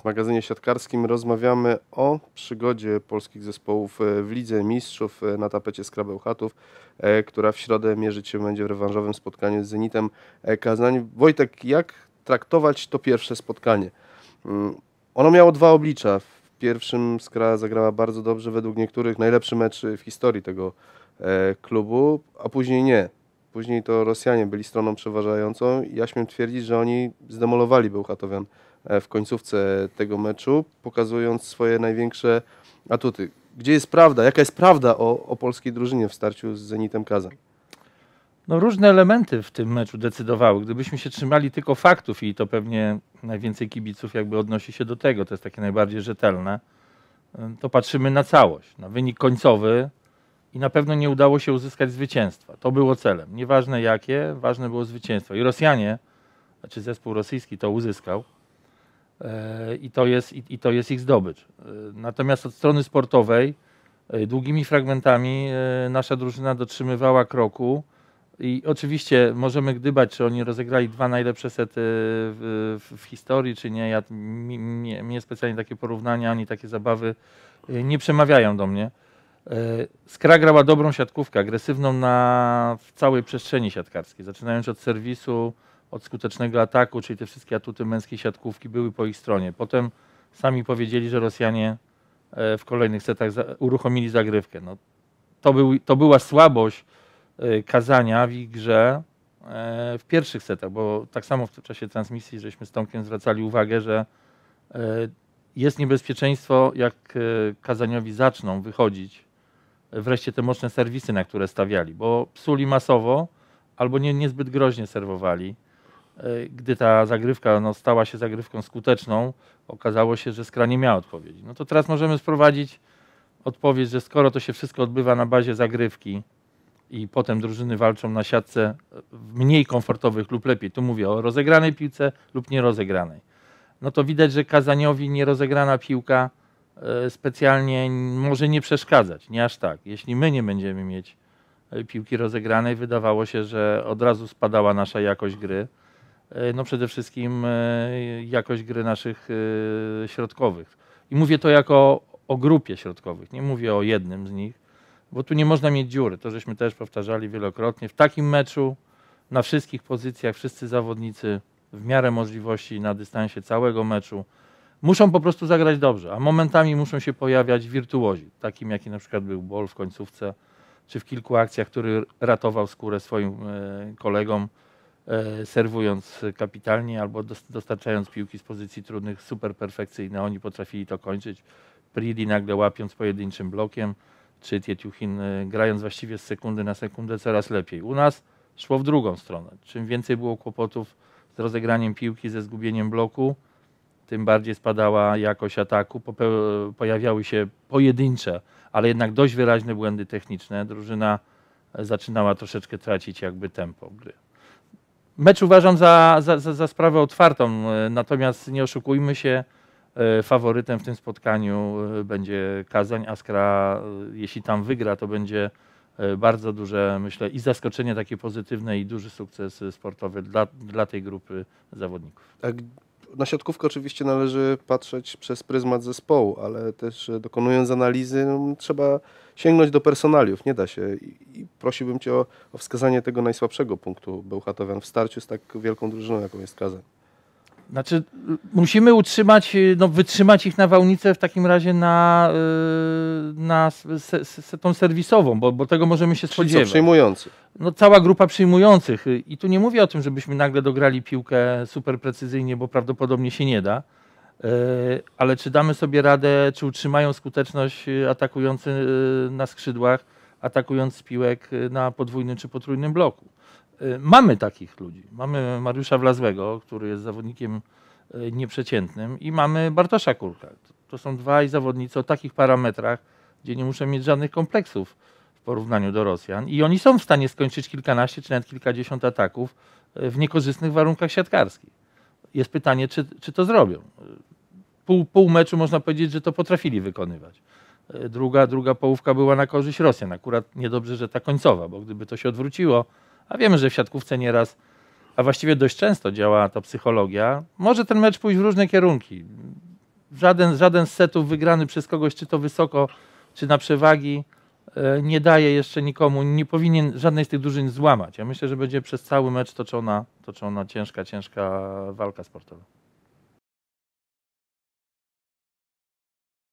W magazynie siatkarskim rozmawiamy o przygodzie polskich zespołów e, w Lidze Mistrzów e, na tapecie Skrabełchatów, e, która w środę mierzyć się będzie w rewanżowym spotkaniu z Zenitem Kazań. Wojtek, jak traktować to pierwsze spotkanie? Mm, ono miało dwa oblicza. W pierwszym Skra zagrała bardzo dobrze, według niektórych najlepszy mecz w historii tego klubu, a później nie Później to Rosjanie byli stroną przeważającą. Ja śmiem twierdzić, że oni zdemolowali Bełchatowian e, w końcówce tego meczu, pokazując swoje największe atuty. Gdzie jest prawda? Jaka jest prawda o, o polskiej drużynie w starciu z Zenitem Kazań? No, różne elementy w tym meczu decydowały. Gdybyśmy się trzymali tylko faktów i to pewnie najwięcej kibiców jakby odnosi się do tego, to jest takie najbardziej rzetelne, to patrzymy na całość, na wynik końcowy, i na pewno nie udało się uzyskać zwycięstwa. To było celem. Nieważne jakie, ważne było zwycięstwo. I Rosjanie, znaczy zespół rosyjski to uzyskał e, i to jest, i, to jest ich zdobycz. E, natomiast od strony sportowej e, długimi fragmentami nasza drużyna dotrzymywała kroku i oczywiście możemy gdybać, czy oni rozegrali dwa najlepsze sety w, w historii, czy nie. Ja, mi, mi, mnie specjalnie takie porównania ani takie zabawy nie przemawiają do mnie. Skra e, grała dobrą siatkówkę, agresywną na, w całej przestrzeni siatkarskiej, zaczynając od serwisu, od skutecznego ataku, czyli te wszystkie atuty męskiej siatkówki były po ich stronie. Potem sami powiedzieli, że Rosjanie e, w kolejnych setach uruchomili zagrywkę. No, to, był, to była słabość e, kazania w ich grze w pierwszych setach, bo tak samo w czasie transmisji żeśmy z Tomkiem zwracali uwagę, że jest niebezpieczeństwo, jak kazaniowi zaczną wychodzić wreszcie te mocne serwisy, na które stawiali, bo psuli masowo albo nie, niezbyt groźnie serwowali. E, gdy ta zagrywka no, stała się zagrywką skuteczną, okazało się, że Skra nie miała odpowiedzi. No to teraz możemy sprowadzić odpowiedź, że skoro to się wszystko odbywa na bazie zagrywki i potem drużyny walczą na siatce w mniej komfortowych lub lepiej, tu mówię o rozegranej piłce lub nierozegranej, no to widać, że Kazaniowi nierozegrana piłka E, specjalnie może nie przeszkadzać, nie aż tak. Jeśli my nie będziemy mieć e, piłki rozegranej, wydawało się, że od razu spadała nasza jakość gry. E, no przede wszystkim jakość gry naszych środkowych. I mówię to jako o grupie środkowych, nie mówię o jednym z nich, bo tu nie można mieć dziury. To żeśmy też powtarzali wielokrotnie. W takim meczu na wszystkich pozycjach wszyscy zawodnicy w miarę możliwości na dystansie całego meczu muszą po prostu zagrać dobrze, a momentami muszą się pojawiać wirtuozi, takim jaki na przykład był Ball w końcówce, czy w kilku akcjach, który ratował skórę swoim e, kolegom, e, serwując kapitalnie albo dostarczając piłki z pozycji trudnych super perfekcyjne. Oni potrafili to kończyć. Pridi nagle łapiąc pojedynczym blokiem, czy Tietiuchin e, grając właściwie z sekundy na sekundę coraz lepiej. U nas szło w drugą stronę. Czym więcej było kłopotów z rozegraniem piłki, ze zgubieniem bloku, tym bardziej spadała jakość ataku. Pojawiały się pojedyncze, ale jednak dość wyraźne błędy techniczne. Drużyna e, zaczynała troszeczkę tracić jakby tempo gry. Mecz uważam za, za, za sprawę otwartą, e, natomiast nie oszukujmy się, e, faworytem w tym spotkaniu będzie Kazań. Askra, jeśli tam wygra, to będzie bardzo duże, myślę, i zaskoczenie takie pozytywne, i duży sukces sportowy dla, dla tej grupy zawodników. A na siatkówkę oczywiście należy patrzeć przez pryzmat zespołu, ale też dokonując analizy no, trzeba sięgnąć do personaliów, nie da się. I, i prosiłbym Cię o, o, wskazanie tego najsłabszego punktu Bełchatowian w starciu z tak wielką drużyną, jaką jest Kazan. Znaczy, musimy utrzymać, no, wytrzymać ich nawałnicę w takim razie na, y, na se, se, tą serwisową, bo, bo tego możemy się spodziewać. Czyli co, przyjmujący no, cała grupa przyjmujących. Y, I tu nie mówię o tym, żebyśmy nagle dograli piłkę super precyzyjnie, bo prawdopodobnie się nie da. Y, ale czy damy sobie radę, czy utrzymają skuteczność y, atakujący na skrzydłach, atakując piłek na podwójnym czy potrójnym bloku? Mamy takich ludzi. Mamy Mariusza Wlazłego, który jest zawodnikiem nieprzeciętnym i mamy Bartosza Kurka. To są dwaj zawodnicy o takich parametrach, gdzie nie muszę mieć żadnych kompleksów w porównaniu do Rosjan. I oni są w stanie skończyć kilkanaście czy nawet kilkadziesiąt ataków e, w niekorzystnych warunkach siatkarskich. Jest pytanie, czy, czy to zrobią. Pół, pół meczu można powiedzieć, że to potrafili wykonywać. E, druga, druga połówka była na korzyść Rosjan. Akurat niedobrze, że ta końcowa, bo gdyby to się odwróciło, a wiemy, że w siatkówce nieraz, a właściwie dość często działa ta psychologia, może ten mecz pójść w różne kierunki. Żaden, żaden z setów wygrany przez kogoś, czy to wysoko, czy na przewagi, E, nie daje jeszcze nikomu, nie powinien żadnej z tych drużyn złamać. Ja myślę, że będzie przez cały mecz toczona, toczona ciężka, ciężka walka sportowa.